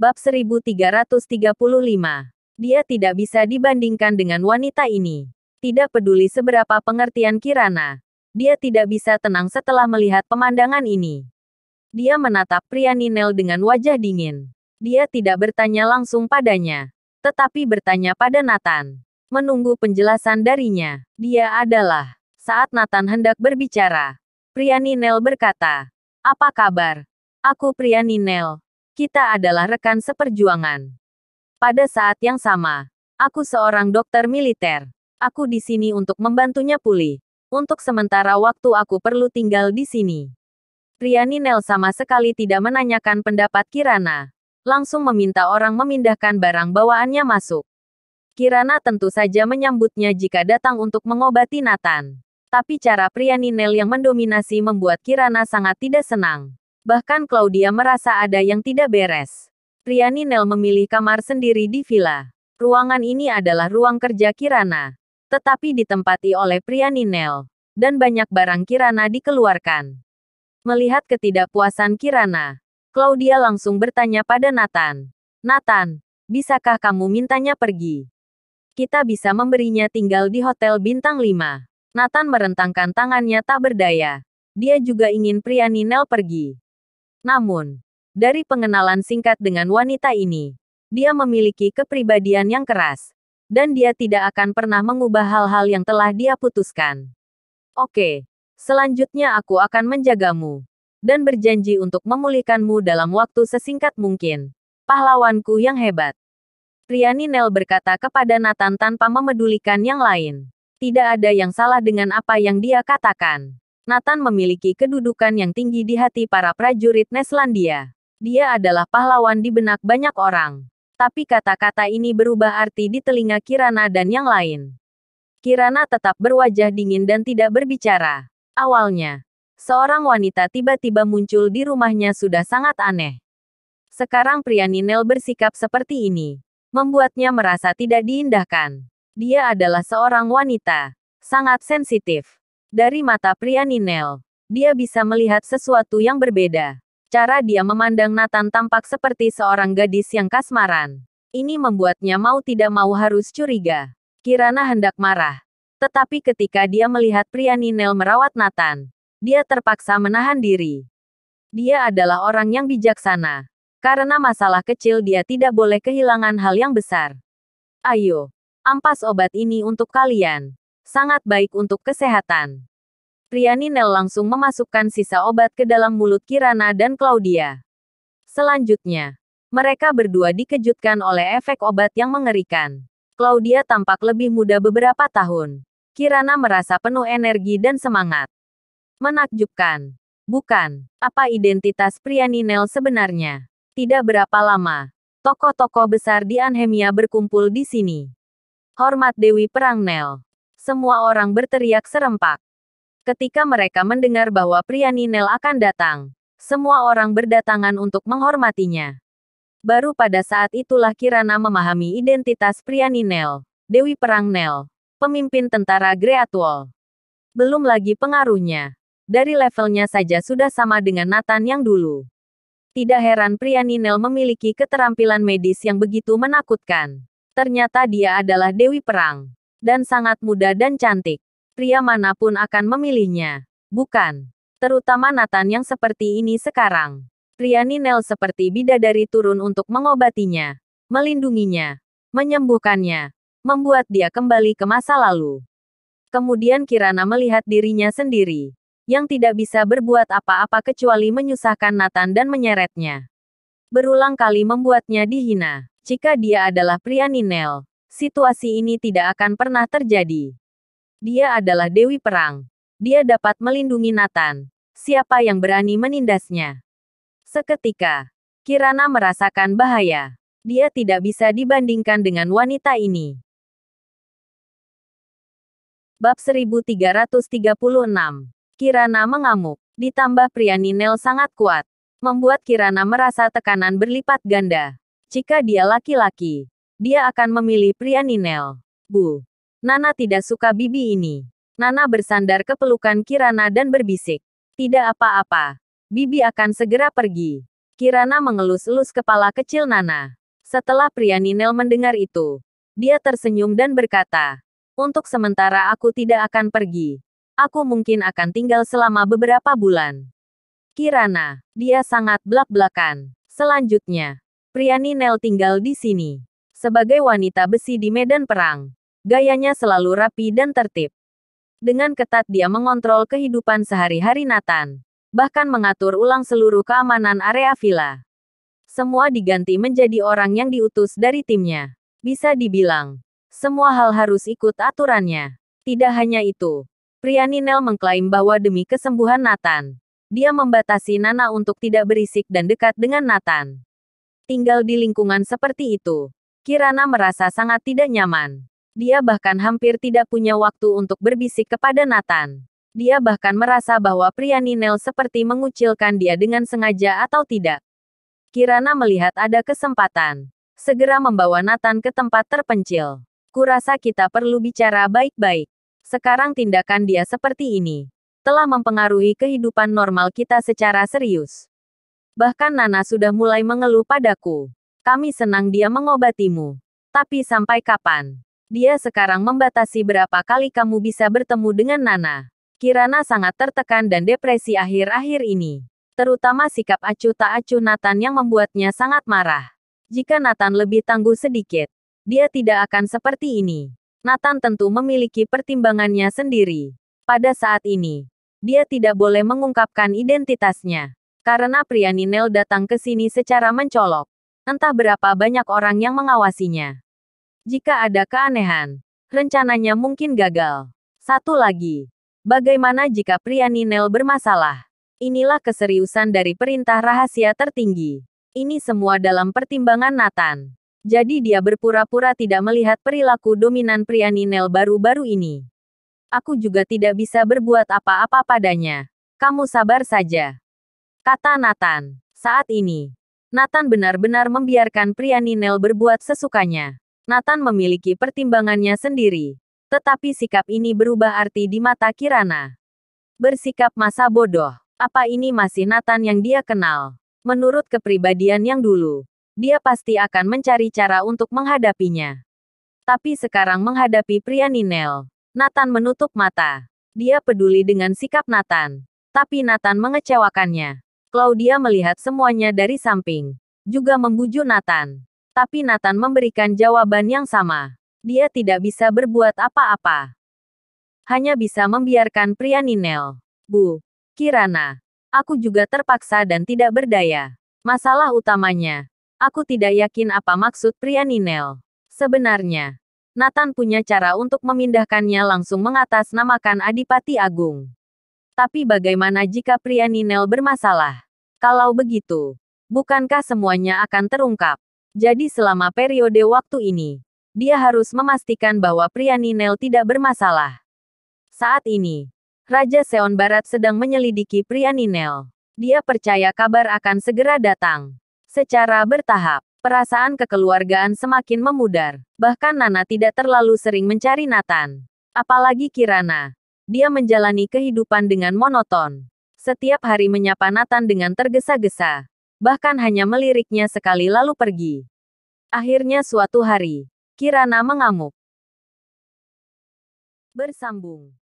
bab 1335. Dia tidak bisa dibandingkan dengan wanita ini. Tidak peduli seberapa pengertian Kirana, dia tidak bisa tenang setelah melihat pemandangan ini. Dia menatap pria Ninel dengan wajah dingin. Dia tidak bertanya langsung padanya, tetapi bertanya pada Nathan. Menunggu penjelasan darinya, dia adalah saat Nathan hendak berbicara. Pria Ninel berkata, "Apa kabar? Aku pria Ninel, kita adalah rekan seperjuangan. Pada saat yang sama, aku seorang dokter militer. Aku di sini untuk membantunya pulih. Untuk sementara waktu aku perlu tinggal di sini. Riani Nel sama sekali tidak menanyakan pendapat Kirana. Langsung meminta orang memindahkan barang bawaannya masuk. Kirana tentu saja menyambutnya jika datang untuk mengobati Nathan. Tapi cara Priani Nel yang mendominasi membuat Kirana sangat tidak senang. Bahkan Claudia merasa ada yang tidak beres. Riani Nel memilih kamar sendiri di villa. Ruangan ini adalah ruang kerja Kirana, tetapi ditempati oleh Priani Nel, dan banyak barang Kirana dikeluarkan. Melihat ketidakpuasan Kirana, Claudia langsung bertanya pada Nathan, "Nathan, bisakah kamu mintanya pergi? Kita bisa memberinya tinggal di hotel bintang 5." Nathan merentangkan tangannya tak berdaya. Dia juga ingin Priani Nel pergi. Namun, dari pengenalan singkat dengan wanita ini, dia memiliki kepribadian yang keras, dan dia tidak akan pernah mengubah hal-hal yang telah dia putuskan. Oke, selanjutnya aku akan menjagamu dan berjanji untuk memulihkanmu dalam waktu sesingkat mungkin. Pahlawanku yang hebat. Priani Nel berkata kepada Nathan tanpa memedulikan yang lain. Tidak ada yang salah dengan apa yang dia katakan. Nathan memiliki kedudukan yang tinggi di hati para prajurit Neslandia. Dia adalah pahlawan di benak banyak orang. Tapi kata-kata ini berubah arti di telinga Kirana dan yang lain. Kirana tetap berwajah dingin dan tidak berbicara. Awalnya, seorang wanita tiba-tiba muncul di rumahnya sudah sangat aneh. Sekarang pria Ninel bersikap seperti ini. Membuatnya merasa tidak diindahkan. Dia adalah seorang wanita. Sangat sensitif. Dari mata pria Ninel, dia bisa melihat sesuatu yang berbeda. Cara dia memandang Nathan tampak seperti seorang gadis yang kasmaran. Ini membuatnya mau tidak mau harus curiga. Kirana hendak marah. Tetapi ketika dia melihat pria Ninel merawat Nathan, dia terpaksa menahan diri. Dia adalah orang yang bijaksana. Karena masalah kecil dia tidak boleh kehilangan hal yang besar. Ayo, ampas obat ini untuk kalian. Sangat baik untuk kesehatan. Nel langsung memasukkan sisa obat ke dalam mulut Kirana dan Claudia. Selanjutnya, mereka berdua dikejutkan oleh efek obat yang mengerikan. Claudia tampak lebih muda beberapa tahun. Kirana merasa penuh energi dan semangat. Menakjubkan. Bukan, apa identitas Prianinel sebenarnya? Tidak berapa lama, tokoh-tokoh besar di Anhemia berkumpul di sini. Hormat Dewi Perang Nel semua orang berteriak serempak. Ketika mereka mendengar bahwa pria Nel akan datang, semua orang berdatangan untuk menghormatinya. Baru pada saat itulah Kirana memahami identitas pria Nel, Dewi Perang Nel, pemimpin tentara Greatwall. Belum lagi pengaruhnya. Dari levelnya saja sudah sama dengan Nathan yang dulu. Tidak heran pria Nel memiliki keterampilan medis yang begitu menakutkan. Ternyata dia adalah Dewi Perang. Dan sangat muda dan cantik. Pria manapun akan memilihnya. Bukan. Terutama Nathan yang seperti ini sekarang. Pria Ninel seperti bidadari turun untuk mengobatinya. Melindunginya. Menyembuhkannya. Membuat dia kembali ke masa lalu. Kemudian Kirana melihat dirinya sendiri. Yang tidak bisa berbuat apa-apa kecuali menyusahkan Nathan dan menyeretnya. Berulang kali membuatnya dihina. Jika dia adalah pria Ninel, situasi ini tidak akan pernah terjadi. Dia adalah Dewi Perang. Dia dapat melindungi Nathan. Siapa yang berani menindasnya? Seketika, Kirana merasakan bahaya. Dia tidak bisa dibandingkan dengan wanita ini. Bab 1336 Kirana mengamuk, ditambah pria Ninel sangat kuat, membuat Kirana merasa tekanan berlipat ganda. Jika dia laki-laki, dia akan memilih Prianinel. Bu. Nana tidak suka bibi ini. Nana bersandar ke pelukan Kirana dan berbisik. Tidak apa-apa. Bibi akan segera pergi. Kirana mengelus-elus kepala kecil Nana. Setelah Prianinel mendengar itu, dia tersenyum dan berkata, Untuk sementara aku tidak akan pergi. Aku mungkin akan tinggal selama beberapa bulan. Kirana, dia sangat belak-belakan. Selanjutnya, pria Ninel tinggal di sini sebagai wanita besi di medan perang. Gayanya selalu rapi dan tertib. Dengan ketat dia mengontrol kehidupan sehari-hari Nathan, bahkan mengatur ulang seluruh keamanan area villa. Semua diganti menjadi orang yang diutus dari timnya. Bisa dibilang, semua hal harus ikut aturannya. Tidak hanya itu, Priani Nel mengklaim bahwa demi kesembuhan Nathan, dia membatasi Nana untuk tidak berisik dan dekat dengan Nathan. Tinggal di lingkungan seperti itu, Kirana merasa sangat tidak nyaman. Dia bahkan hampir tidak punya waktu untuk berbisik kepada Nathan. Dia bahkan merasa bahwa pria Ninel seperti mengucilkan dia dengan sengaja atau tidak. Kirana melihat ada kesempatan. Segera membawa Nathan ke tempat terpencil. Kurasa kita perlu bicara baik-baik. Sekarang tindakan dia seperti ini. Telah mempengaruhi kehidupan normal kita secara serius. Bahkan Nana sudah mulai mengeluh padaku. Kami senang dia mengobatimu. Tapi sampai kapan? Dia sekarang membatasi berapa kali kamu bisa bertemu dengan Nana. Kirana sangat tertekan dan depresi akhir-akhir ini. Terutama sikap acuh tak acuh Nathan yang membuatnya sangat marah. Jika Nathan lebih tangguh sedikit, dia tidak akan seperti ini. Nathan tentu memiliki pertimbangannya sendiri. Pada saat ini, dia tidak boleh mengungkapkan identitasnya. Karena pria Ninel datang ke sini secara mencolok. Entah berapa banyak orang yang mengawasinya. Jika ada keanehan, rencananya mungkin gagal. Satu lagi, bagaimana jika pria Ninel bermasalah? Inilah keseriusan dari perintah rahasia tertinggi. Ini semua dalam pertimbangan Nathan. Jadi dia berpura-pura tidak melihat perilaku dominan pria Ninel baru-baru ini. Aku juga tidak bisa berbuat apa-apa padanya. Kamu sabar saja. Kata Nathan. Saat ini, Nathan benar-benar membiarkan pria Ninel berbuat sesukanya. Nathan memiliki pertimbangannya sendiri. Tetapi sikap ini berubah arti di mata Kirana. Bersikap masa bodoh. Apa ini masih Nathan yang dia kenal? Menurut kepribadian yang dulu, dia pasti akan mencari cara untuk menghadapinya. Tapi sekarang menghadapi pria Ninel, Nathan menutup mata. Dia peduli dengan sikap Nathan. Tapi Nathan mengecewakannya. Claudia melihat semuanya dari samping. Juga membujuk Nathan. Tapi Nathan memberikan jawaban yang sama. Dia tidak bisa berbuat apa-apa. Hanya bisa membiarkan pria Ninel. Bu, Kirana. Aku juga terpaksa dan tidak berdaya. Masalah utamanya. Aku tidak yakin apa maksud pria Ninel. Sebenarnya, Nathan punya cara untuk memindahkannya langsung mengatasnamakan Adipati Agung. Tapi bagaimana jika pria Ninel bermasalah? Kalau begitu, bukankah semuanya akan terungkap? Jadi selama periode waktu ini, dia harus memastikan bahwa pria Ninel tidak bermasalah. Saat ini, Raja Seon Barat sedang menyelidiki pria Ninel. Dia percaya kabar akan segera datang. Secara bertahap, perasaan kekeluargaan semakin memudar. Bahkan Nana tidak terlalu sering mencari Nathan. Apalagi Kirana, dia menjalani kehidupan dengan monoton. Setiap hari menyapa Nathan dengan tergesa-gesa. Bahkan hanya meliriknya sekali lalu pergi. Akhirnya suatu hari, Kirana mengamuk. Bersambung